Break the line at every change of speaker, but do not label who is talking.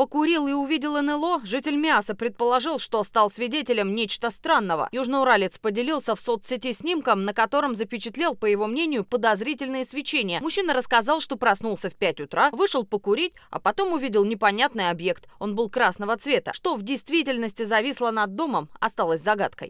покурил и увидел НЛО, житель мяса предположил, что стал свидетелем нечто странного. Южноуралец поделился в соцсети снимком, на котором запечатлел, по его мнению, подозрительное свечение. Мужчина рассказал, что проснулся в 5 утра, вышел покурить, а потом увидел непонятный объект. Он был красного цвета. Что в действительности зависло над домом, осталось загадкой.